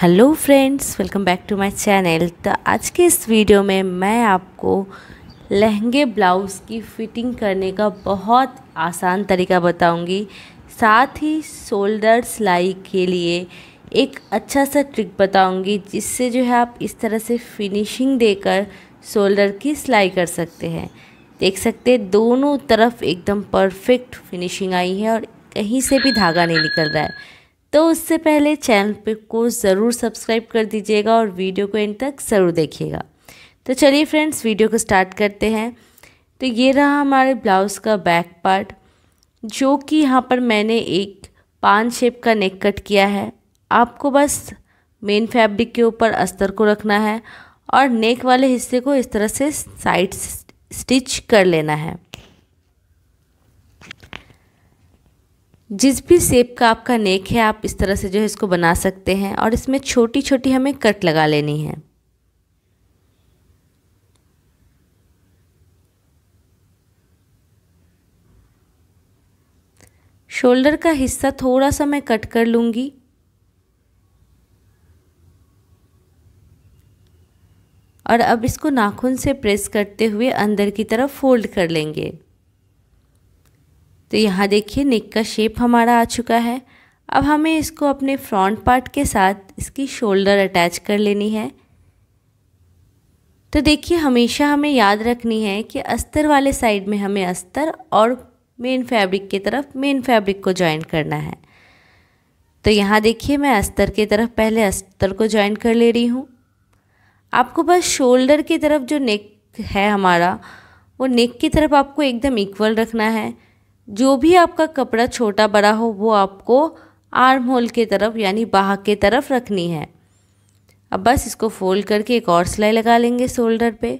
hello friends welcome back to my channel तो आज के इस वीडियो में मैं आपको लहंगे ब्लाउज़ की फ़िटिंग करने का बहुत आसान तरीका बताऊंगी साथ ही शोल्डर सिलाई के लिए एक अच्छा सा ट्रिक बताऊंगी जिससे जो है आप इस तरह से फिनिशिंग देकर शोल्डर की सिलाई कर सकते हैं देख सकते हैं दोनों तरफ एकदम परफेक्ट फिनिशिंग आई है और कहीं से भी धागा नहीं निकल रहा है तो उससे पहले चैनल पे को ज़रूर सब्सक्राइब कर दीजिएगा और वीडियो को एंड तक ज़रूर देखिएगा तो चलिए फ्रेंड्स वीडियो को स्टार्ट करते हैं तो ये रहा हमारे ब्लाउज़ का बैक पार्ट जो कि यहाँ पर मैंने एक पान शेप का नेक कट किया है आपको बस मेन फैब्रिक के ऊपर अस्तर को रखना है और नेक वाले हिस्से को इस तरह से साइड स्टिच कर लेना है जिस भी सेप का आपका नेक है आप इस तरह से जो है इसको बना सकते हैं और इसमें छोटी छोटी हमें कट लगा लेनी है शोल्डर का हिस्सा थोड़ा सा मैं कट कर लूंगी और अब इसको नाखून से प्रेस करते हुए अंदर की तरफ फोल्ड कर लेंगे तो यहाँ देखिए नेक का शेप हमारा आ चुका है अब हमें इसको अपने फ्रंट पार्ट के साथ इसकी शोल्डर अटैच कर लेनी है तो देखिए हमेशा हमें याद रखनी है कि अस्तर वाले साइड में हमें अस्तर और मेन फैब्रिक की तरफ मेन फैब्रिक को ज्वाइन करना है तो यहाँ देखिए मैं अस्तर की तरफ पहले अस्तर को ज्वाइन कर ले रही हूँ आपको बस शोल्डर की तरफ जो नेक है हमारा वो नेक की तरफ आपको एकदम इक्वल रखना है जो भी आपका कपड़ा छोटा बड़ा हो वो आपको आर्म होल के तरफ यानी बाह के तरफ रखनी है अब बस इसको फोल्ड करके एक और सिलाई लगा लेंगे शोल्डर पे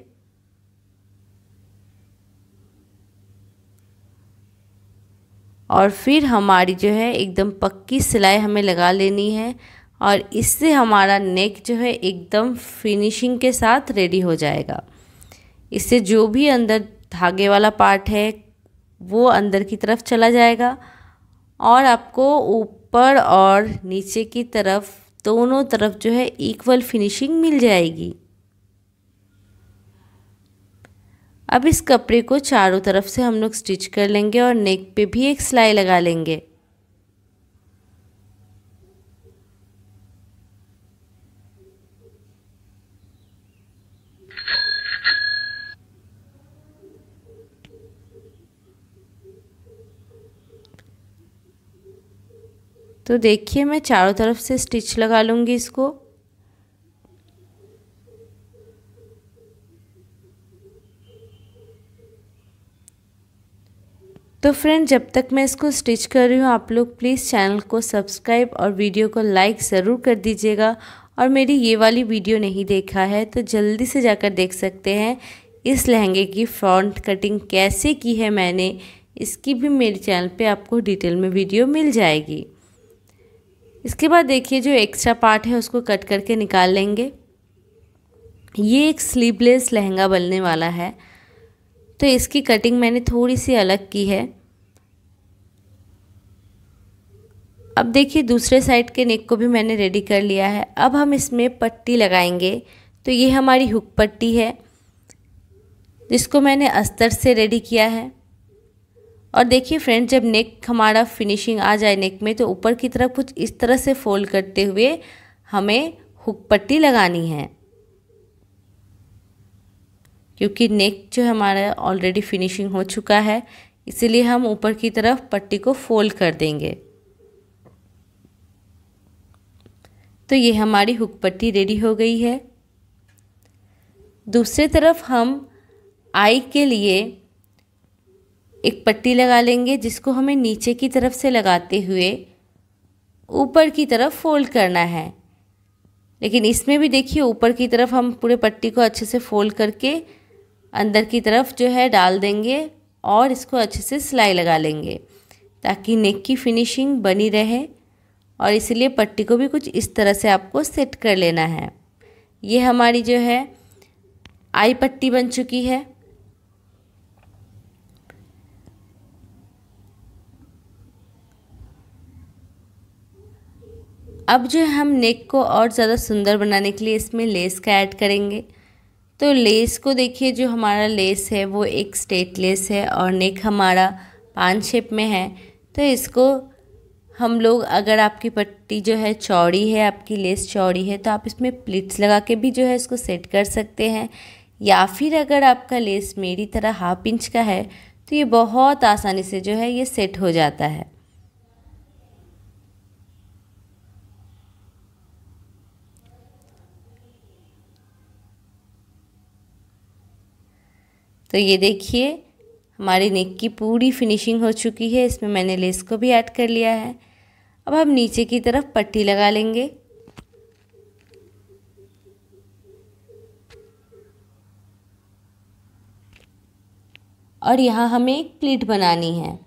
और फिर हमारी जो है एकदम पक्की सिलाई हमें लगा लेनी है और इससे हमारा नेक जो है एकदम फिनिशिंग के साथ रेडी हो जाएगा इससे जो भी अंदर धागे वाला पार्ट है वो अंदर की तरफ चला जाएगा और आपको ऊपर और नीचे की तरफ दोनों तरफ जो है इक्वल फिनिशिंग मिल जाएगी अब इस कपड़े को चारों तरफ से हम लोग स्टिच कर लेंगे और नेक पे भी एक सिलाई लगा लेंगे तो देखिए मैं चारों तरफ से स्टिच लगा लूँगी इसको तो फ्रेंड जब तक मैं इसको स्टिच कर रही हूँ आप लोग प्लीज़ चैनल को सब्सक्राइब और वीडियो को लाइक ज़रूर कर दीजिएगा और मेरी ये वाली वीडियो नहीं देखा है तो जल्दी से जाकर देख सकते हैं इस लहंगे की फ्रंट कटिंग कैसे की है मैंने इसकी भी मेरे चैनल पे आपको डिटेल में वीडियो मिल जाएगी इसके बाद देखिए जो एक्स्ट्रा पार्ट है उसको कट करके निकाल लेंगे ये एक स्लीवलेस लहंगा बनने वाला है तो इसकी कटिंग मैंने थोड़ी सी अलग की है अब देखिए दूसरे साइड के नेक को भी मैंने रेडी कर लिया है अब हम इसमें पट्टी लगाएंगे तो ये हमारी हुक पट्टी है जिसको मैंने अस्तर से रेडी किया है और देखिए फ्रेंड जब नेक हमारा फिनिशिंग आ जाए नेक में तो ऊपर की तरफ कुछ इस तरह से फोल्ड करते हुए हमें हुक पट्टी लगानी है क्योंकि नेक जो हमारा ऑलरेडी फिनिशिंग हो चुका है इसीलिए हम ऊपर की तरफ पट्टी को फोल्ड कर देंगे तो ये हमारी हुक पट्टी रेडी हो गई है दूसरी तरफ हम आई के लिए एक पट्टी लगा लेंगे जिसको हमें नीचे की तरफ से लगाते हुए ऊपर की तरफ फोल्ड करना है लेकिन इसमें भी देखिए ऊपर की तरफ हम पूरे पट्टी को अच्छे से फोल्ड करके अंदर की तरफ जो है डाल देंगे और इसको अच्छे से सिलाई लगा लेंगे ताकि नेक की फिनिशिंग बनी रहे और इसलिए पट्टी को भी कुछ इस तरह से आपको सेट कर लेना है ये हमारी जो है आई पट्टी बन चुकी है अब जो है हम नेक को और ज़्यादा सुंदर बनाने के लिए इसमें लेस का ऐड करेंगे तो लेस को देखिए जो हमारा लेस है वो एक स्टेट लेस है और नेक हमारा पान शेप में है तो इसको हम लोग अगर आपकी पट्टी जो है चौड़ी है आपकी लेस चौड़ी है तो आप इसमें प्लिट्स लगा के भी जो है इसको सेट कर सकते हैं या फिर अगर आपका लेस मेरी तरह हाफ इंच का है तो ये बहुत आसानी से जो है ये सेट हो जाता है तो ये देखिए हमारी नेक की पूरी फिनिशिंग हो चुकी है इसमें मैंने लेस को भी ऐड कर लिया है अब हम नीचे की तरफ पट्टी लगा लेंगे और यहाँ हमें एक प्लीट बनानी है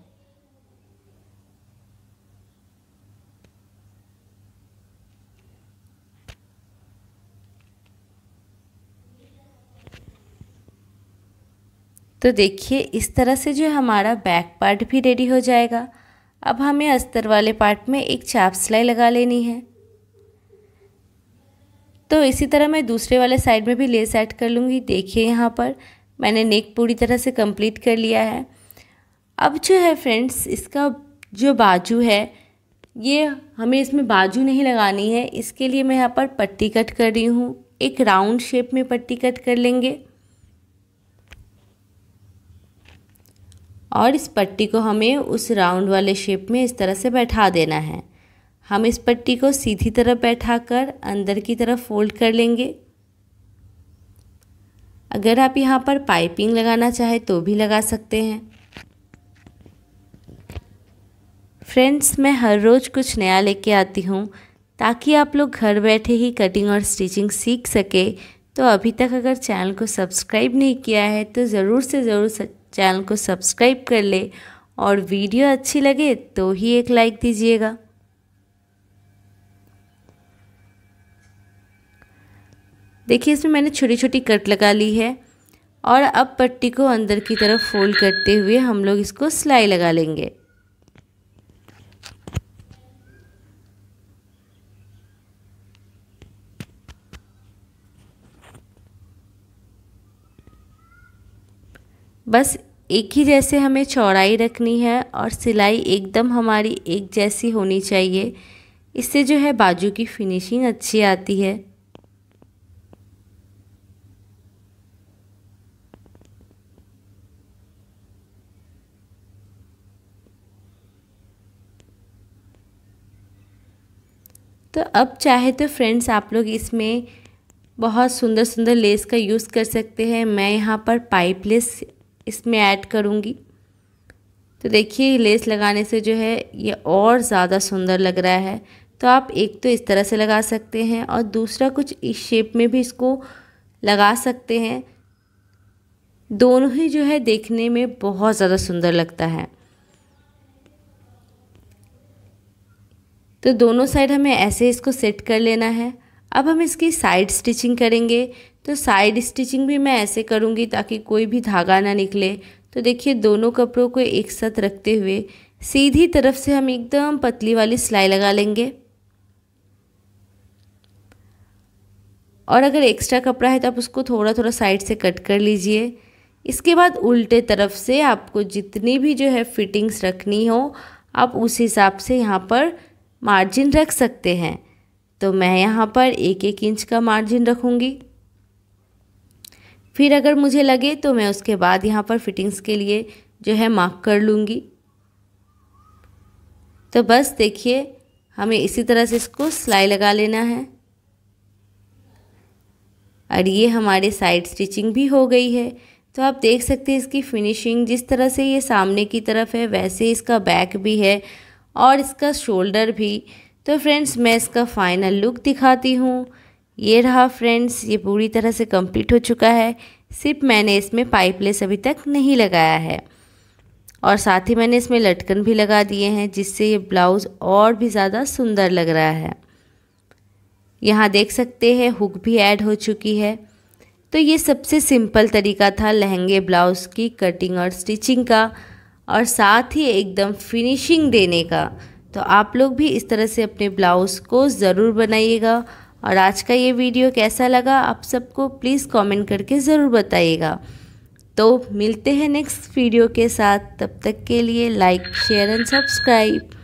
तो देखिए इस तरह से जो हमारा बैक पार्ट भी रेडी हो जाएगा अब हमें अस्तर वाले पार्ट में एक चाप सिलाई लगा लेनी है तो इसी तरह मैं दूसरे वाले साइड में भी लेस ऐड कर लूँगी देखिए यहाँ पर मैंने नेक पूरी तरह से कंप्लीट कर लिया है अब जो है फ्रेंड्स इसका जो बाजू है ये हमें इसमें बाजू नहीं लगानी है इसके लिए मैं यहाँ पर पट्टी कट कर रही हूँ एक राउंड शेप में पट्टी कट कर लेंगे और इस पट्टी को हमें उस राउंड वाले शेप में इस तरह से बैठा देना है हम इस पट्टी को सीधी तरफ बैठा कर अंदर की तरफ फोल्ड कर लेंगे अगर आप यहाँ पर पाइपिंग लगाना चाहे तो भी लगा सकते हैं फ्रेंड्स मैं हर रोज़ कुछ नया लेके आती हूँ ताकि आप लोग घर बैठे ही कटिंग और स्टिचिंग सीख सके तो अभी तक अगर चैनल को सब्सक्राइब नहीं किया है तो ज़रूर से ज़रूर चैनल को सब्सक्राइब कर ले और वीडियो अच्छी लगे तो ही एक लाइक दीजिएगा देखिए इसमें मैंने छोटी छोटी कट लगा ली है और अब पट्टी को अंदर की तरफ फोल्ड करते हुए हम लोग इसको सिलाई लगा लेंगे बस एक ही जैसे हमें चौड़ाई रखनी है और सिलाई एकदम हमारी एक जैसी होनी चाहिए इससे जो है बाजू की फिनिशिंग अच्छी आती है तो अब चाहे तो फ्रेंड्स आप लोग इसमें बहुत सुंदर सुंदर लेस का यूज़ कर सकते हैं मैं यहाँ पर पाइप लेस इसमें ऐड करूँगी तो देखिए लेस लगाने से जो है ये और ज़्यादा सुंदर लग रहा है तो आप एक तो इस तरह से लगा सकते हैं और दूसरा कुछ इस शेप में भी इसको लगा सकते हैं दोनों ही जो है देखने में बहुत ज़्यादा सुंदर लगता है तो दोनों साइड हमें ऐसे इसको सेट कर लेना है अब हम इसकी साइड स्टिचिंग करेंगे तो साइड स्टिचिंग भी मैं ऐसे करूँगी ताकि कोई भी धागा ना निकले तो देखिए दोनों कपड़ों को एक साथ रखते हुए सीधी तरफ से हम एकदम पतली वाली सिलाई लगा लेंगे और अगर एक्स्ट्रा कपड़ा है तो आप उसको थोड़ा थोड़ा साइड से कट कर लीजिए इसके बाद उल्टे तरफ से आपको जितनी भी जो है फिटिंग्स रखनी हो आप उस हिसाब से यहाँ पर मार्जिन रख सकते हैं तो मैं यहाँ पर एक एक इंच का मार्जिन रखूँगी फिर अगर मुझे लगे तो मैं उसके बाद यहाँ पर फिटिंग्स के लिए जो है मार्क कर लूँगी तो बस देखिए हमें इसी तरह से इसको सिलाई लगा लेना है और ये हमारे साइड स्टिचिंग भी हो गई है तो आप देख सकते हैं इसकी फिनिशिंग जिस तरह से ये सामने की तरफ है वैसे इसका बैक भी है और इसका शोल्डर भी तो फ्रेंड्स मैं इसका फाइनल लुक दिखाती हूँ ये रहा फ्रेंड्स ये पूरी तरह से कंप्लीट हो चुका है सिर्फ मैंने इसमें पाइपलेस अभी तक नहीं लगाया है और साथ ही मैंने इसमें लटकन भी लगा दिए हैं जिससे ये ब्लाउज़ और भी ज़्यादा सुंदर लग रहा है यहाँ देख सकते हैं हुक भी ऐड हो चुकी है तो ये सबसे सिंपल तरीका था लहंगे ब्लाउज़ की कटिंग और स्टिचिंग का और साथ ही एकदम फिनिशिंग देने का तो आप लोग भी इस तरह से अपने ब्लाउज़ को ज़रूर बनाइएगा और आज का ये वीडियो कैसा लगा आप सबको प्लीज़ कमेंट करके ज़रूर बताइएगा तो मिलते हैं नेक्स्ट वीडियो के साथ तब तक के लिए लाइक शेयर एंड सब्सक्राइब